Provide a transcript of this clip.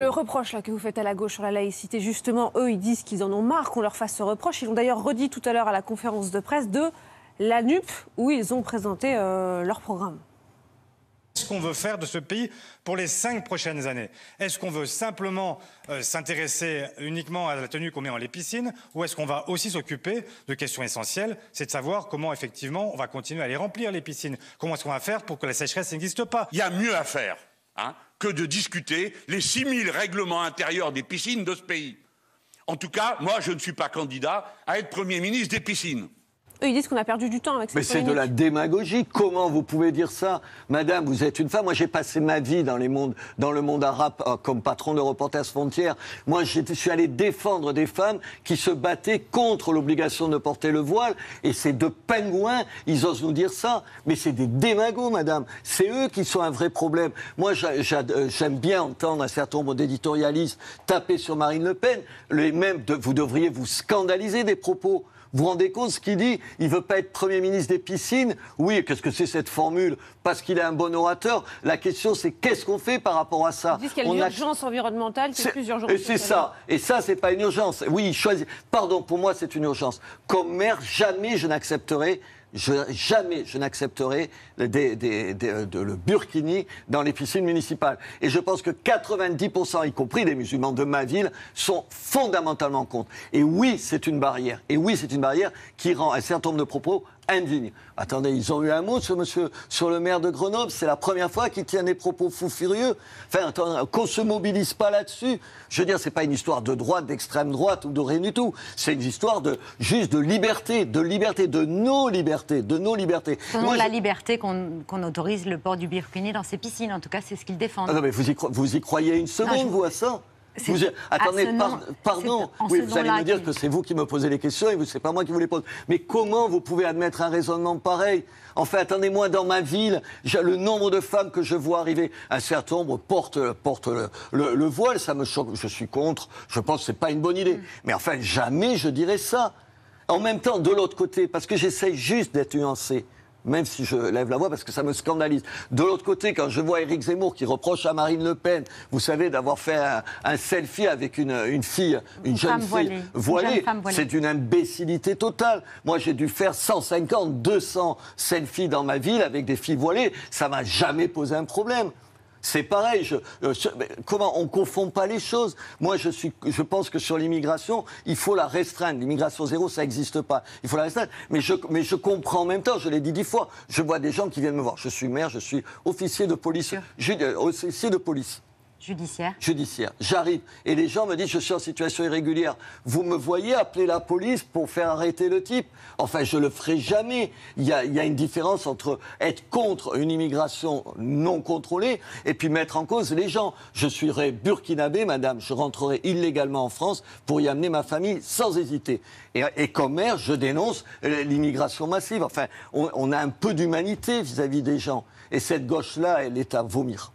Le reproche là, que vous faites à la gauche sur la laïcité, justement, eux, ils disent qu'ils en ont marre qu'on leur fasse ce reproche. Ils l'ont d'ailleurs redit tout à l'heure à la conférence de presse de la NUP, où ils ont présenté euh, leur programme. Qu'est-ce qu'on veut faire de ce pays pour les cinq prochaines années Est-ce qu'on veut simplement euh, s'intéresser uniquement à la tenue qu'on met dans les piscines ou est-ce qu'on va aussi s'occuper de questions essentielles C'est de savoir comment effectivement on va continuer à les remplir les piscines. Comment est-ce qu'on va faire pour que la sécheresse n'existe pas Il y a mieux à faire. Hein, que de discuter les 6000 règlements intérieurs des piscines de ce pays. En tout cas, moi, je ne suis pas candidat à être Premier ministre des piscines. Eux, ils disent qu'on a perdu du temps avec cette Mais c'est de la démagogie. Comment vous pouvez dire ça Madame, vous êtes une femme. Moi, j'ai passé ma vie dans, les mondes, dans le monde arabe euh, comme patron de Reporters Frontières. Moi, je suis allé défendre des femmes qui se battaient contre l'obligation de porter le voile. Et c'est de pingouins, ils osent nous dire ça. Mais c'est des démagos, madame. C'est eux qui sont un vrai problème. Moi, euh, j'aime bien entendre un certain nombre d'éditorialistes taper sur Marine Le Pen. Les mêmes, vous devriez vous scandaliser des propos. Vous vous rendez compte ce qu'il dit il ne veut pas être Premier ministre des piscines. Oui, qu'est-ce que c'est cette formule Parce qu'il est un bon orateur. La question, c'est qu'est-ce qu'on fait par rapport à ça Puisqu'il y a une urgence environnementale, c'est plus jours. – Et c'est ça. Et ça, c'est pas une urgence. Oui, Pardon, pour moi, c'est une urgence. Comme maire, jamais je n'accepterai je, jamais je n'accepterai des, euh, de le burkini dans les piscines municipales. Et je pense que 90%, y compris des musulmans de ma ville, sont fondamentalement contre. Et oui, c'est une barrière. Et oui, c'est une barrière qui rend un certain nombre de propos indigne. Attendez, ils ont eu un mot, monsieur, sur le maire de Grenoble. C'est la première fois qu'il tient des propos fous furieux. Enfin, qu'on se mobilise pas là-dessus. Je veux dire, c'est pas une histoire de droite, d'extrême droite ou de rien du tout. C'est une histoire de juste de liberté, de liberté, de nos libertés, de nos libertés. Selon la liberté qu'on autorise le port du Birkini dans ses piscines, en tout cas, c'est ce qu'il défendent. Ah vous y, vous y croyez une seconde, vous, ça vous, attendez, pardon, vous allez me dire que c'est vous qui me posez les questions et vous c'est pas moi qui vous les pose. Mais comment vous pouvez admettre un raisonnement pareil Enfin, attendez-moi, dans ma ville, le nombre de femmes que je vois arriver, un certain nombre porte le, voile, ça me choque, je suis contre, je pense que ce n'est pas une bonne idée. Mm. Mais enfin, jamais je dirais ça. En même temps, de l'autre côté, parce que j'essaye juste d'être nuancé, même si je lève la voix parce que ça me scandalise. De l'autre côté, quand je vois Éric Zemmour qui reproche à Marine Le Pen, vous savez, d'avoir fait un, selfie avec une, fille, une, jeune fille voilée, c'est une imbécilité totale. Moi, j'ai dû faire 150, 200 selfies dans ma ville avec des filles voilées. Ça m'a jamais posé un problème. C'est pareil. Je, euh, comment on confond pas les choses Moi, je, suis, je pense que sur l'immigration, il faut la restreindre. L'immigration zéro, ça n'existe pas. Il faut la restreindre. Mais je, je comprends en même temps. Je l'ai dit dix fois. Je vois des gens qui viennent me voir. Je suis maire, je suis officier de police, euh, officier de police. Judiciaire. Judiciaire. J'arrive. Et les gens me disent, je suis en situation irrégulière. Vous me voyez appeler la police pour faire arrêter le type Enfin, je le ferai jamais. Il y a, il y a une différence entre être contre une immigration non contrôlée et puis mettre en cause les gens. Je serai burkinabé, madame. Je rentrerai illégalement en France pour y amener ma famille sans hésiter. Et, comme maire, je dénonce l'immigration massive. Enfin, on, on a un peu d'humanité vis-à-vis des gens. Et cette gauche-là, elle est à vomir.